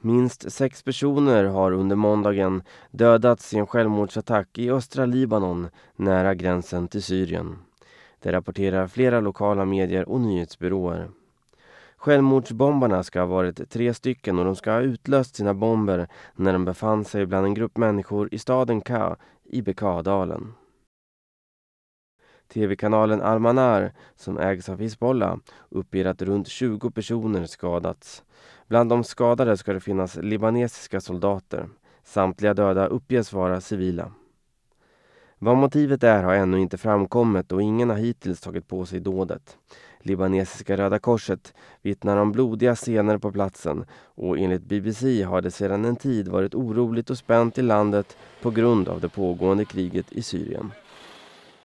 Minst sex personer har under måndagen dödats i en självmordsattack i östra Libanon nära gränsen till Syrien. Det rapporterar flera lokala medier och nyhetsbyråer. Självmordsbombarna ska ha varit tre stycken och de ska ha utlöst sina bomber när de befann sig bland en grupp människor i staden Ka i Bekadalen. TV-kanalen Almanar, som ägs av Hizbollah, uppger att runt 20 personer skadats. Bland de skadade ska det finnas libanesiska soldater. Samtliga döda uppges vara civila. Vad motivet är har ännu inte framkommit och ingen har hittills tagit på sig dådet. Libanesiska Röda Korset vittnar om blodiga scener på platsen och enligt BBC har det sedan en tid varit oroligt och spänt i landet på grund av det pågående kriget i Syrien.